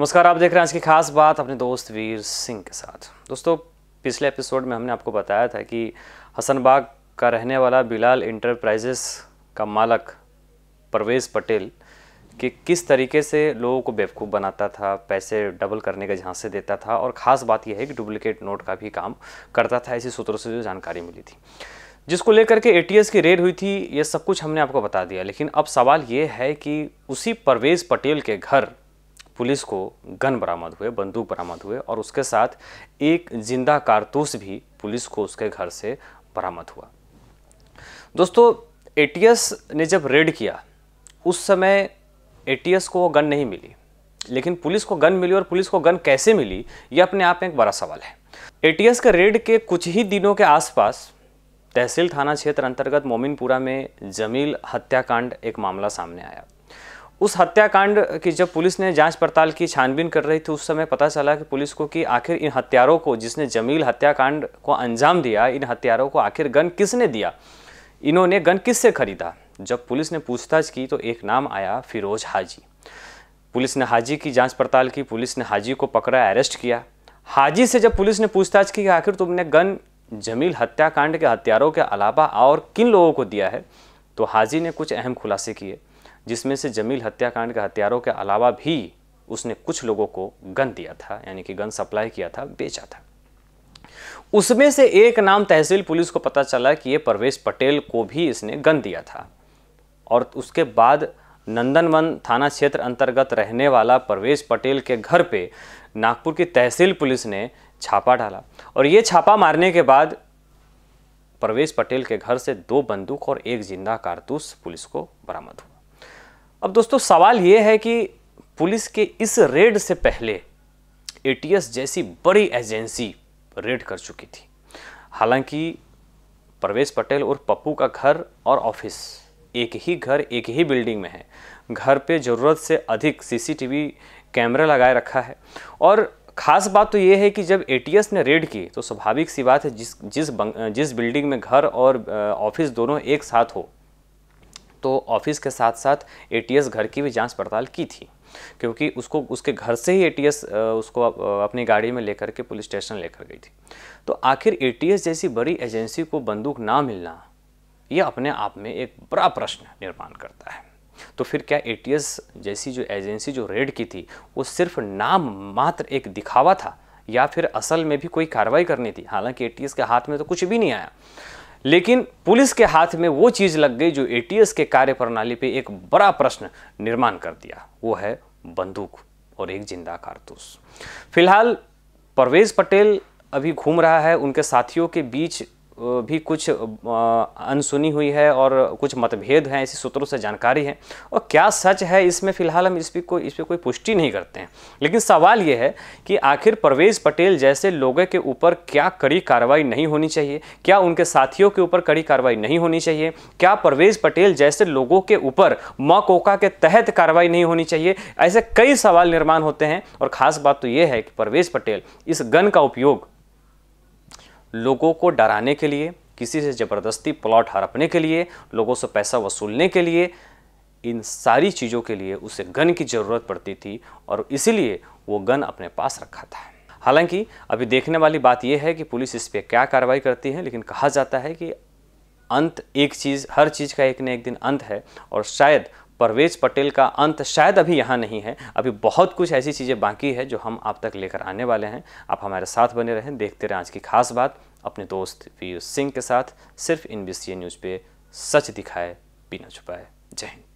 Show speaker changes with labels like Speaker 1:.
Speaker 1: नमस्कार आप देख रहे हैं आज की खास बात अपने दोस्त वीर सिंह के साथ दोस्तों पिछले एपिसोड में हमने आपको बताया था कि हसनबाग का रहने वाला बिलाल इंटरप्राइजेस का मालक परवेज़ पटेल कि किस तरीके से लोगों को बेवकूफ़ बनाता था पैसे डबल करने के झांसे देता था और ख़ास बात यह है कि डुप्लीकेट नोट का भी काम करता था ऐसी सूत्रों से जो जानकारी मिली थी जिसको लेकर के एटीएस की रेड हुई थी ये सब कुछ हमने आपको बता दिया लेकिन अब सवाल ये है कि उसी परवेज़ पटेल के घर पुलिस को गन बरामद हुए बंदूक बरामद हुए और उसके साथ एक जिंदा कारतूस भी पुलिस को उसके घर से बरामद हुआ दोस्तों एटीएस ने जब रेड किया उस समय एटीएस को वो गन नहीं मिली लेकिन पुलिस को गन मिली और पुलिस को गन कैसे मिली ये अपने आप में एक बड़ा सवाल है एटीएस के रेड के कुछ ही दिनों के आसपास तहसील थाना क्षेत्र अंतर्गत मोमिनपुरा में जमील हत्याकांड एक मामला सामने आया उस हत्याकांड की जब पुलिस ने जांच पड़ताल की छानबीन कर रही थी उस समय पता चला कि पुलिस को कि आखिर इन हत्यारों को जिसने जमील हत्याकांड को अंजाम दिया इन हत्यारों को आखिर गन किसने दिया इन्होंने गन किससे खरीदा जब पुलिस ने पूछताछ की तो एक नाम आया फिरोज हाजी पुलिस ने हाजी की जांच पड़ताल की पुलिस ने हाजी को पकड़ा अरेस्ट किया हाजी से जब पुलिस ने पूछताछ की आखिर तुमने गन जमील हत्याकांड के हत्यारों के अलावा और किन लोगों को दिया है तो हाजी ने कुछ अहम खुलासे किए जिसमें से जमील हत्याकांड के हथियारों के अलावा भी उसने कुछ लोगों को गन दिया था यानी कि गन सप्लाई किया था बेचा था उसमें से एक नाम तहसील पुलिस को पता चला कि ये परवेश पटेल को भी इसने गन दिया था और उसके बाद नंदनवन थाना क्षेत्र अंतर्गत रहने वाला परवेश पटेल के घर पे नागपुर की तहसील पुलिस ने छापा डाला और ये छापा मारने के बाद परवेश पटेल के घर से दो बंदूक और एक जिंदा कारतूस पुलिस को बरामद हुआ अब दोस्तों सवाल ये है कि पुलिस के इस रेड से पहले एटीएस जैसी बड़ी एजेंसी रेड कर चुकी थी हालांकि प्रवेश पटेल और पप्पू का घर और ऑफिस एक ही घर एक ही बिल्डिंग में है घर पे ज़रूरत से अधिक सीसीटीवी कैमरा लगाए रखा है और खास बात तो ये है कि जब एटीएस ने रेड की तो स्वाभाविक सी बात है जिस जिस जिस बिल्डिंग में घर और ऑफिस दोनों एक साथ हो तो ऑफिस के साथ साथ एटीएस घर की भी जांच पड़ताल की थी क्योंकि उसको उसके घर से ही एटीएस उसको अपनी गाड़ी में लेकर के पुलिस स्टेशन लेकर गई थी तो आखिर एटीएस जैसी बड़ी एजेंसी को बंदूक ना मिलना यह अपने आप में एक बड़ा प्रश्न निर्माण करता है तो फिर क्या एटीएस जैसी जो एजेंसी जो रेड की थी वो सिर्फ नाम मात्र एक दिखावा था या फिर असल में भी कोई कार्रवाई करनी थी हालांकि एटीएस के हाथ में तो कुछ भी नहीं आया लेकिन पुलिस के हाथ में वो चीज़ लग गई जो एटीएस के कार्य प्रणाली पे एक बड़ा प्रश्न निर्माण कर दिया वो है बंदूक और एक जिंदा कारतूस फिलहाल परवेज़ पटेल अभी घूम रहा है उनके साथियों के बीच भी कुछ अनसुनी हुई है और कुछ मतभेद हैं इसी सूत्रों से जानकारी है और क्या सच है इसमें फ़िलहाल हम इस पर कोई इस पर कोई पुष्टि नहीं करते हैं लेकिन सवाल ये है कि आखिर परवेज़ पटेल जैसे लोगों के ऊपर क्या कड़ी कार्रवाई नहीं होनी चाहिए क्या उनके साथियों के ऊपर कड़ी कार्रवाई नहीं होनी चाहिए क्या परवेज़ पटेल जैसे लोगों के ऊपर मकोका के तहत कार्रवाई नहीं होनी चाहिए ऐसे कई सवाल निर्माण होते हैं और ख़ास बात तो ये है कि परवेज़ पटेल इस गन का उपयोग लोगों को डराने के लिए किसी से ज़बरदस्ती प्लॉट हड़पने के लिए लोगों से पैसा वसूलने के लिए इन सारी चीज़ों के लिए उसे गन की ज़रूरत पड़ती थी और इसीलिए वो गन अपने पास रखा था हालांकि अभी देखने वाली बात यह है कि पुलिस इस पर क्या कार्रवाई करती है लेकिन कहा जाता है कि अंत एक चीज़ हर चीज़ का एक न एक दिन अंत है और शायद परवेज पटेल का अंत शायद अभी यहाँ नहीं है अभी बहुत कुछ ऐसी चीज़ें बाकी है जो हम आप तक लेकर आने वाले हैं आप हमारे साथ बने रहें देखते रहें आज की खास बात अपने दोस्त पीयूष सिंह के साथ सिर्फ इन बी न्यूज़ पे सच दिखाए बिना छुपाए जय हिंद